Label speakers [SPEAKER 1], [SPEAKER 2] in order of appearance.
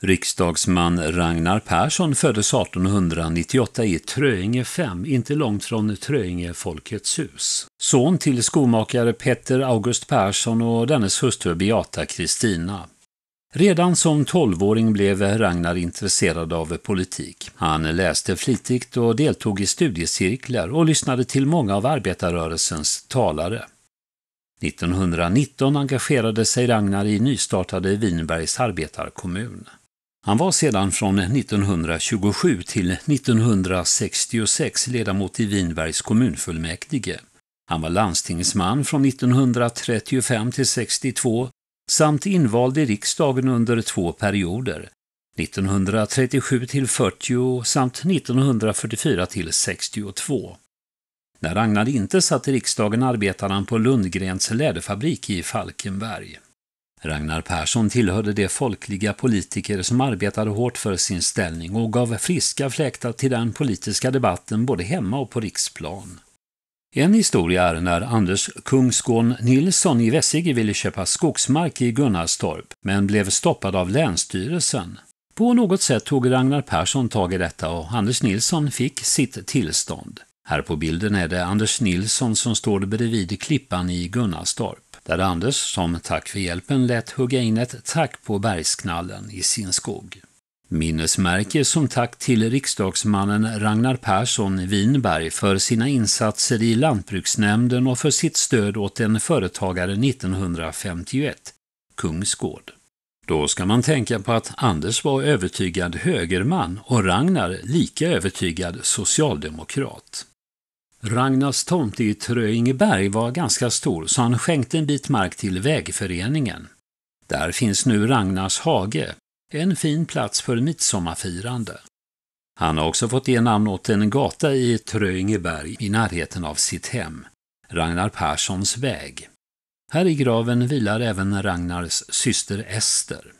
[SPEAKER 1] Riksdagsman Ragnar Persson föddes 1898 i Tröinge 5, inte långt från Tröinge Folkets hus. Son till skomakare Petter August Persson och dennes hustru Beata Kristina. Redan som tolvåring blev Ragnar intresserad av politik. Han läste flitigt och deltog i studiecirklar och lyssnade till många av arbetarrörelsens talare. 1919 engagerade sig Ragnar i nystartade Vinbergs arbetarkommun. Han var sedan från 1927 till 1966 ledamot i Vinbergs kommunfullmäktige. Han var landstingsman från 1935 till 62 samt invald i riksdagen under två perioder, 1937 till 40 samt 1944 till 62. När Ragnar inte satt i riksdagen arbetade han på Lundgrens läderfabrik i Falkenberg. Ragnar Persson tillhörde de folkliga politiker som arbetade hårt för sin ställning och gav friska fläktar till den politiska debatten både hemma och på riksplan. En historia är när Anders Kungsgård Nilsson i Vessige ville köpa skogsmark i Gunnarstorp, men blev stoppad av Länsstyrelsen. På något sätt tog Ragnar Persson tag i detta och Anders Nilsson fick sitt tillstånd. Här på bilden är det Anders Nilsson som står bredvid klippan i Gunnarstorp där Anders som tack för hjälpen lät hugga in ett tack på bergsknallen i sin skog. Minnesmärke som tack till riksdagsmannen Ragnar Persson Winberg för sina insatser i Lantbruksnämnden och för sitt stöd åt en företagare 1951, Kungsgård. Då ska man tänka på att Anders var övertygad högerman och Ragnar lika övertygad socialdemokrat. Ragnars tomt i Tröingeberg var ganska stor så han skänkte en bit mark till vägföreningen. Där finns nu Ragnars hage, en fin plats för midsommarfirande. Han har också fått ge namn åt en gata i Tröingeberg i närheten av sitt hem, Ragnar Perssons väg. Här i graven vilar även Ragnars syster Ester.